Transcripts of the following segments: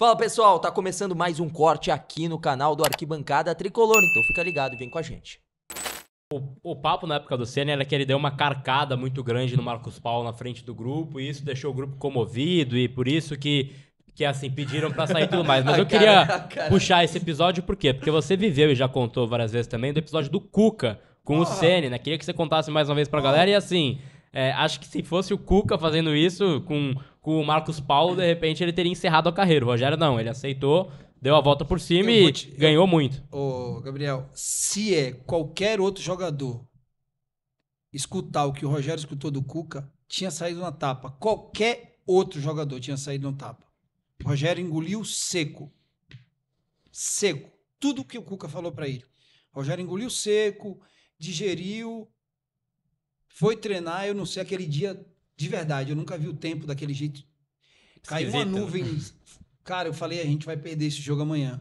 Fala pessoal, tá começando mais um corte aqui no canal do Arquibancada Tricolor, então fica ligado e vem com a gente. O, o, papo na época do Senna era é que ele deu uma carcada muito grande no Marcos Paulo na frente do grupo, e isso deixou o grupo comovido, e por isso que, que assim, pediram para sair tudo mais. Mas eu queria cara, puxar esse episódio, por quê? Porque você viveu e já contou várias vezes também do episódio do Cuca com oh. o ah. Senna, né? Queria que você contasse mais uma vez pra oh. galera, e assim, é, acho que se fosse o Cuca fazendo isso com com o Marcos Paulo, de repente ele teria encerrado a carreira. O Rogério não, ele aceitou, deu a volta por cima eu e te, ganhou eu, muito. Ô, Gabriel, se é qualquer outro jogador escutar o que o Rogério escutou do Cuca, tinha saído na tapa. Qualquer outro jogador tinha saído na tapa. O Rogério engoliu seco. Seco. Tudo que o Cuca falou para ele. O Rogério engoliu seco, digeriu, foi treinar, eu não sei, aquele dia de verdade, eu nunca vi o tempo daquele jeito. Caiu Esquisita. uma né? nuvem. Cara, eu falei, a gente vai perder esse jogo amanhã.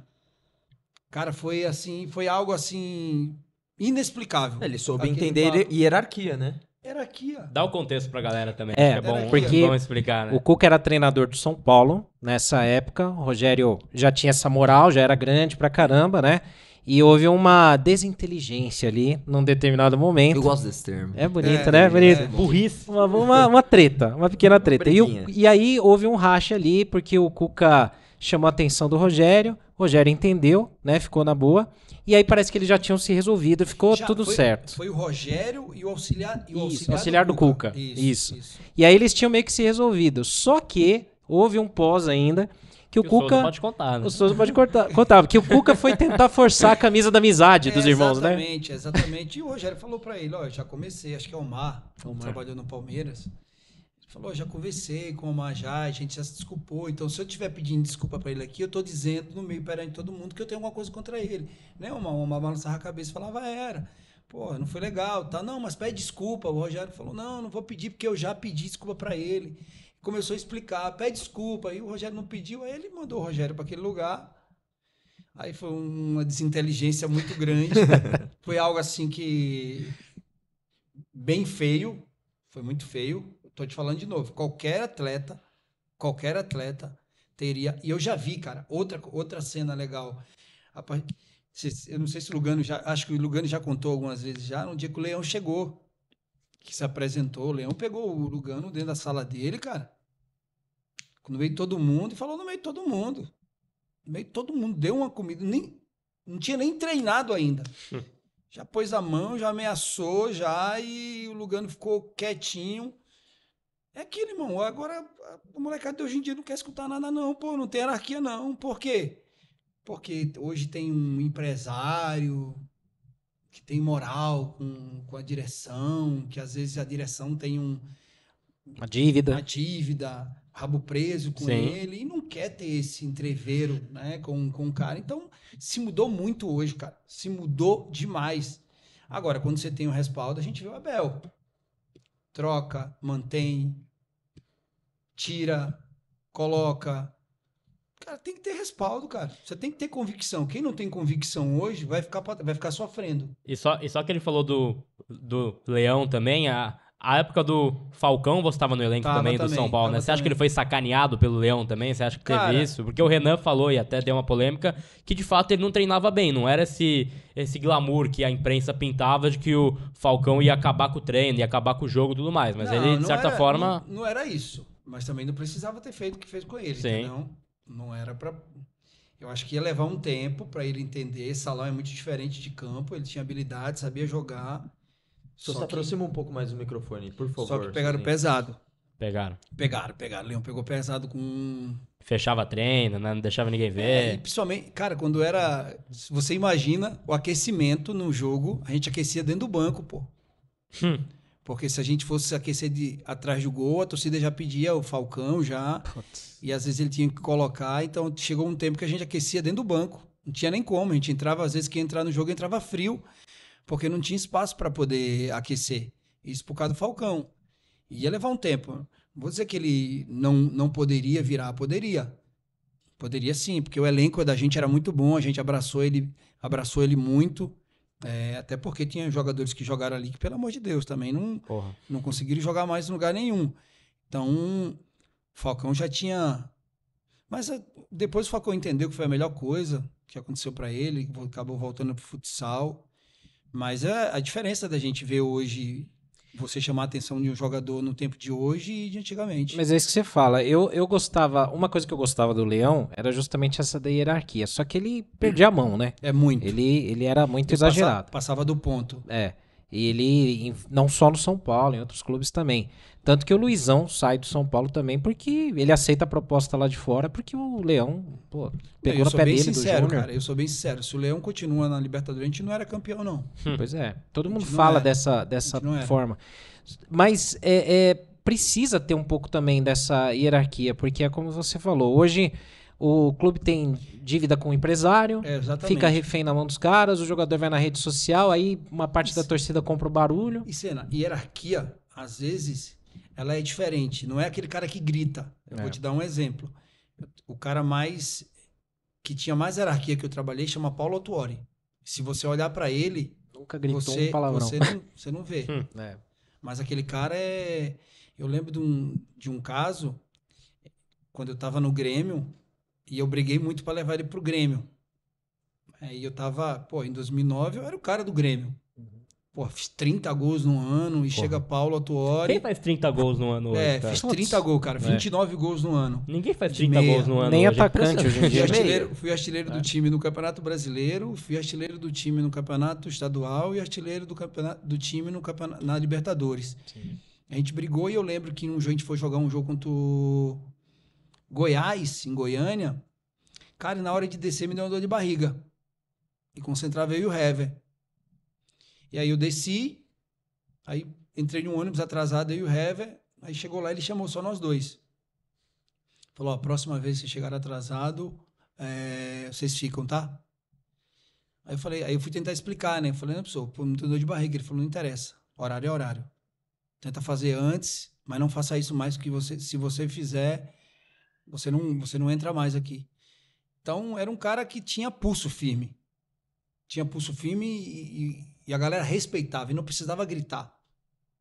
Cara, foi assim, foi algo assim inexplicável. Ele soube entender papo. hierarquia, né? Hierarquia. Dá o contexto pra galera também. É, é bom, porque bom explicar, né? o Cuca era treinador do São Paulo nessa época. O Rogério já tinha essa moral, já era grande pra caramba, né? E houve uma desinteligência ali num determinado momento. Eu gosto desse termo. É bonito, é, né? É, bonito. É, é. Burrice. Uma, uma, uma, treta, uma pequena treta. Uma e, o, e aí houve um racha ali, porque o Cuca chamou a atenção do Rogério. Rogério entendeu, né? Ficou na boa. E aí parece que eles já tinham se resolvido, ficou já tudo foi, certo. Foi o Rogério e o auxiliar, e o isso, auxiliar, auxiliar, do, do Cuca. Cuca. Isso, isso. isso. E aí eles tinham meio que se resolvido. Só que houve um pós ainda que o, o Cuca. Souza pode contar, né? O Souza pode contar, contava que o Cuca foi tentar forçar a camisa da amizade é, dos irmãos, exatamente, né? Exatamente, exatamente. E o Rogério falou para ele: ó, já comecei, acho que é o Mar, trabalhou no Palmeiras. Ele falou: já conversei com o Omar já, a gente já se desculpou. Então, se eu estiver pedindo desculpa para ele aqui, eu tô dizendo no meio perante todo mundo que eu tenho alguma coisa contra ele. Né, Omar? O Omar balançava a cabeça e falava: ah, era pô, não foi legal, tá? Não, mas pede desculpa. O Rogério falou, não, não vou pedir porque eu já pedi desculpa para ele. Começou a explicar, pede desculpa. Aí o Rogério não pediu, aí ele mandou o Rogério para aquele lugar. Aí foi uma desinteligência muito grande. foi algo assim que. bem feio. Foi muito feio. Tô te falando de novo. Qualquer atleta, qualquer atleta teria. E eu já vi, cara, outra, outra cena legal. Eu não sei se o Lugano já. Acho que o Lugano já contou algumas vezes já. Um dia que o Leão chegou que se apresentou. O Leão pegou o Lugano dentro da sala dele, cara. No meio de todo mundo, e falou no meio de todo mundo. No meio de todo mundo, deu uma comida. Nem, não tinha nem treinado ainda. Hum. já pôs a mão, já ameaçou, já, e o Lugano ficou quietinho. É aquilo, irmão. Agora, a molecada de hoje em dia não quer escutar nada, não, pô. Não tem hierarquia, não. Por quê? Porque hoje tem um empresário, que tem moral com, com a direção, que às vezes a direção tem um, uma dívida, uma dívida rabo preso com Sim. ele e não quer ter esse entreveiro né, com, com o cara. Então, se mudou muito hoje, cara. Se mudou demais. Agora, quando você tem o respaldo, a gente vê o Abel. Troca, mantém, tira, coloca, Cara, tem que ter respaldo, cara. Você tem que ter convicção. Quem não tem convicção hoje vai ficar, vai ficar sofrendo. E só, e só que ele falou do, do Leão também, a, a época do Falcão, você estava no elenco tava também, também do São Paulo, né? Você acha que ele foi sacaneado pelo Leão também? Você acha que Cara, teve isso? Porque o Renan falou, e até deu uma polêmica, que de fato ele não treinava bem, não era esse, esse glamour que a imprensa pintava de que o Falcão ia acabar com o treino, ia acabar com o jogo e tudo mais. Mas não, ele, de certa era, forma. Não, não, era isso. Mas também não precisava ter feito o que fez com ele, Sim. Entendeu? não era para. Eu acho que ia levar um tempo para ele entender. Salão é muito diferente de campo. Ele tinha habilidade, sabia jogar. Só, só se que... um pouco mais do microfone, por favor. Só que pegaram sim. pesado. Pegaram. Pegaram, pegaram. Leão pegou pesado com. Fechava treino, né? não deixava ninguém é, ver. É, e principalmente, cara, quando era. Você imagina o aquecimento no jogo, a gente aquecia dentro do banco, pô. Hum. Porque se a gente fosse aquecer de, atrás do gol, a torcida já pedia o Falcão já. Putz. E às vezes ele tinha que colocar. Então chegou um tempo que a gente aquecia dentro do banco. Não tinha nem como. A gente entrava, às vezes, que entrar no jogo entrava frio, porque não tinha espaço para poder aquecer. Isso por causa do Falcão. E ia levar um tempo. Vou dizer que ele não, não poderia virar, poderia. Poderia sim, porque o elenco da gente era muito bom, a gente abraçou ele, abraçou ele muito. É, até porque tinha jogadores que jogaram ali que, pelo amor de Deus, também não, não conseguiram jogar mais em lugar nenhum. Então, Falcão já tinha. Mas eh, depois o Falcão entendeu que foi a melhor coisa que aconteceu para ele, acabou voltando pro futsal. Mas a, é a diferença da gente ver hoje você chamar a atenção de um jogador no tempo de hoje e de antigamente. Mas é isso que você fala. Eu, eu gostava. Uma coisa que eu gostava do Leão era justamente essa da hierarquia. Só que ele perdia a mão, né? É muito. Ele, ele era muito ele exagerado. passava do ponto. É. Ele, não só no São Paulo, em outros clubes também. Tanto que o Luizão sai do São Paulo também porque ele aceita a proposta lá de fora, porque o Leão pô, pegou eu na pé dele sincero, do Eu sou bem sincero, se o Leão continua na Libertadores, a gente não era campeão, não. Hum. Pois é, todo mundo fala dessa, dessa forma. Mas é, é, precisa ter um pouco também dessa hierarquia, porque é como você falou, hoje o clube tem dívida com o empresário, é, fica refém na mão dos caras, o jogador vai na rede social, aí uma parte Isso. da torcida compra o barulho. E cena, hierarquia, às vezes, ela é diferente. Não é aquele cara que grita. Eu é. vou te dar um exemplo. O cara mais. que tinha mais hierarquia que eu trabalhei chama Paulo Otuori. Se você olhar para ele. Nunca gritou você, um palavrão. Você não, você não vê. Hum, é. Mas aquele cara é. Eu lembro de um, de um caso, quando eu tava no Grêmio e eu briguei muito para levar ele pro Grêmio. Aí eu tava, pô, em 2009 eu era o cara do Grêmio. Uhum. Pô, fiz 30 gols no ano e Porra. chega Paulo Atuori. Quem faz 30 gols no ano é, hoje? É, cara? fiz 30 gols, cara. 29 é. gols no ano. Ninguém faz 30 gols no ano. Nem hoje. atacante hoje em dia. Fui artilheiro, fui artilheiro é. do time no Campeonato Brasileiro, fui artilheiro do time no Campeonato Estadual e artilheiro do, campeonato, do time no campeonato, na Libertadores. Sim. A gente brigou e eu lembro que um jogo, a gente foi jogar um jogo contra o Goiás, em Goiânia, cara, na hora de descer me deu uma dor de barriga. E eu e o Hever. E aí eu desci, aí entrei num ônibus atrasado, eu e o Hever, aí chegou lá ele chamou só nós dois. Falou, a próxima vez que chegar atrasado, é, vocês ficam, tá? Aí eu falei, aí eu fui tentar explicar, né? Eu falei, não, pessoal, não tenho dor de barriga. Ele falou, não interessa. Horário é horário. Tenta fazer antes, mas não faça isso mais que você. Se você fizer, você não, você não entra mais aqui. Então, era um cara que tinha pulso firme. Tinha pulso firme e, e, e a galera respeitava e não precisava gritar.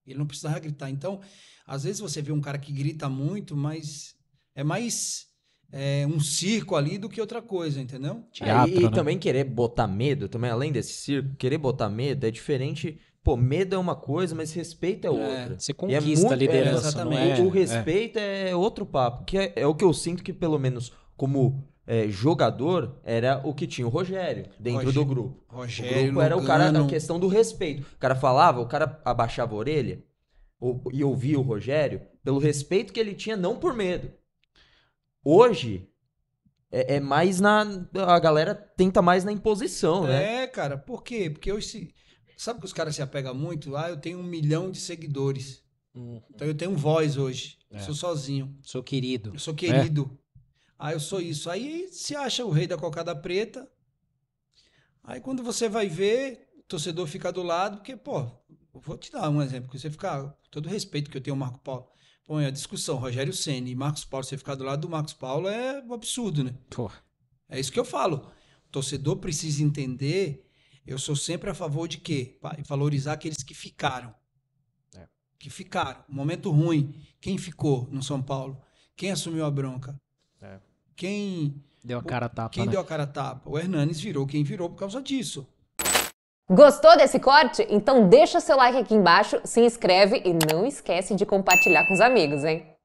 Ele não precisava gritar. Então, às vezes você vê um cara que grita muito, mas é mais é, um circo ali do que outra coisa, entendeu? É, Teatro, é, e, né? também querer botar medo, também além desse circo, querer botar medo é diferente. Pô, medo é uma coisa, mas respeito é, é. outra. você é conquista é muito, a liderança, exatamente. O, o, respeito é. outro papo, que é o que eu sinto que pelo menos como é, jogador era o que tinha o Rogério dentro Rogério, do grupo. Rogério, o grupo era o cara da questão do respeito. O cara falava, o cara abaixava a orelha ou, e ouvia o Rogério pelo respeito que ele tinha, não por medo. Hoje, é, é, mais na. A galera tenta mais na imposição, né? É, cara, por quê? Porque hoje se. Sabe que os caras se apegam muito? Ah, eu tenho um milhão de seguidores. Uhum. Então eu tenho voz hoje. É. Eu sou sozinho. Sou querido. Eu sou querido. É. Ah, eu sou isso. Aí se acha o rei da cocada preta. Aí quando você vai ver, o torcedor fica do lado, porque, pô, Vou te dar um exemplo, que você ficar, todo respeito que eu tenho ao Marco Paulo, põe a discussão Rogério Senna e Marcos Paulo, você ficar do lado do Marcos Paulo é um absurdo, né? Porra. É isso que eu falo. O torcedor precisa entender, eu sou sempre a favor de quê? Valorizar aqueles que ficaram. É. Que ficaram. Momento ruim. Quem ficou no São Paulo? Quem assumiu a bronca? É. Quem... Deu a cara a tapa, Quem né? deu a cara a tapa? O Hernanes virou quem virou por causa disso. Gostou desse corte? Então deixa seu like aqui embaixo, se inscreve e não esquece de compartilhar com os amigos, hein?